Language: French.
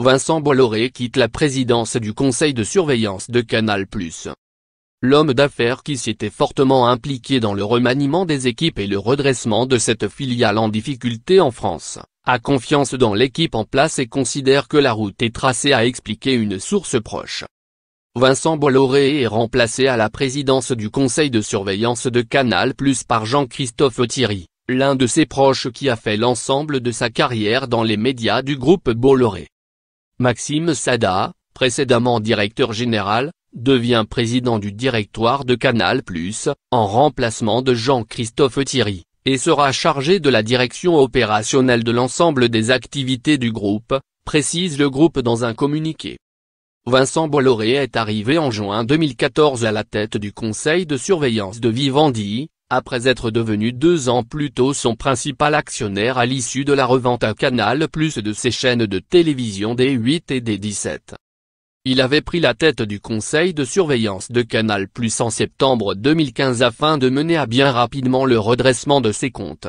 Vincent Bolloré quitte la présidence du conseil de surveillance de Canal+. L'homme d'affaires qui s'était fortement impliqué dans le remaniement des équipes et le redressement de cette filiale en difficulté en France, a confiance dans l'équipe en place et considère que la route est tracée à expliquer une source proche. Vincent Bolloré est remplacé à la présidence du conseil de surveillance de Canal+, par Jean-Christophe Thierry, l'un de ses proches qui a fait l'ensemble de sa carrière dans les médias du groupe Bolloré. Maxime Sada, précédemment directeur général, devient président du directoire de Canal+, en remplacement de Jean-Christophe Thierry, et sera chargé de la direction opérationnelle de l'ensemble des activités du groupe, précise le groupe dans un communiqué. Vincent Bolloré est arrivé en juin 2014 à la tête du conseil de surveillance de Vivendi, après être devenu deux ans plus tôt son principal actionnaire à l'issue de la revente à Canal Plus de ses chaînes de télévision des 8 et des 17. Il avait pris la tête du conseil de surveillance de Canal Plus en septembre 2015 afin de mener à bien rapidement le redressement de ses comptes.